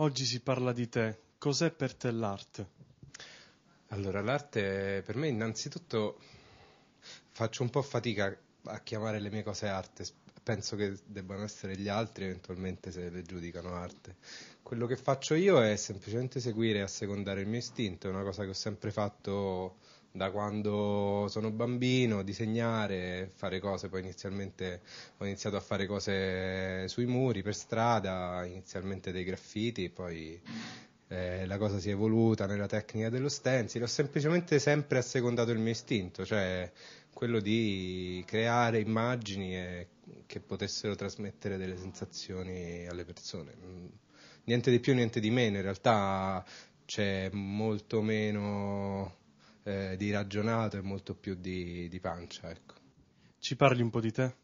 Oggi si parla di te. Cos'è per te l'arte? Allora, l'arte per me innanzitutto faccio un po' fatica a chiamare le mie cose arte. Penso che debbano essere gli altri eventualmente se le giudicano arte. Quello che faccio io è semplicemente seguire e assecondare il mio istinto, è una cosa che ho sempre fatto da quando sono bambino, disegnare, fare cose, poi inizialmente ho iniziato a fare cose sui muri, per strada, inizialmente dei graffiti, poi eh, la cosa si è evoluta nella tecnica dello stencil, ho semplicemente sempre assecondato il mio istinto, cioè quello di creare immagini e, che potessero trasmettere delle sensazioni alle persone. Niente di più, niente di meno, in realtà c'è molto meno eh, di ragionato e molto più di, di pancia. Ecco. Ci parli un po' di te?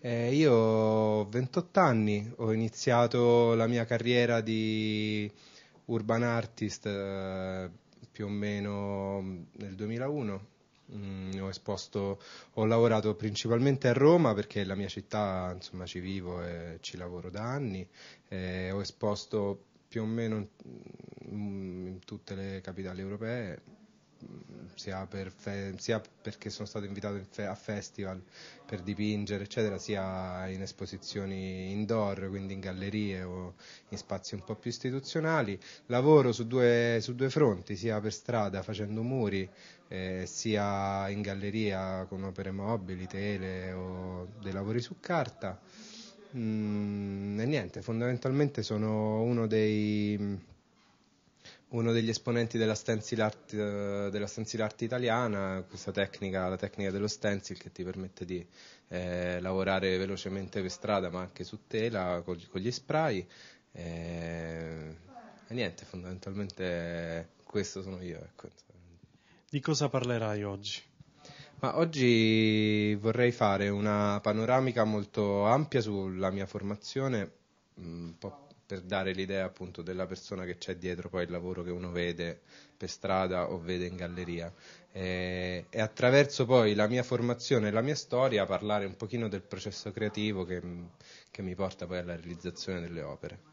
Eh, io ho 28 anni, ho iniziato la mia carriera di urban artist eh, più o meno nel 2001. Mm, ho, esposto, ho lavorato principalmente a Roma perché è la mia città, insomma, ci vivo e ci lavoro da anni. Eh, ho esposto più o meno in, in tutte le capitali europee, sia, per fe- sia, perché sono stato invitato fe- a festival per dipingere, eccetera, sia in esposizioni indoor, quindi in gallerie o in spazi un po' più istituzionali. Lavoro su due, su due fronti, sia per strada facendo muri, eh, sia in galleria con opere mobili, tele o dei lavori su carta. Mm, e niente, fondamentalmente sono uno dei uno degli esponenti della stencil, art, eh, della stencil art, italiana, questa tecnica, la tecnica dello stencil che ti permette di eh, lavorare velocemente per strada ma anche su tela con, con gli spray. Eh, e niente, fondamentalmente questo sono io. Ecco. Di cosa parlerai oggi? Ma oggi vorrei fare una panoramica molto ampia sulla mia formazione, un po' per dare l'idea appunto della persona che c'è dietro poi il lavoro che uno vede per strada o vede in galleria e, e attraverso poi la mia formazione e la mia storia parlare un pochino del processo creativo che, che mi porta poi alla realizzazione delle opere.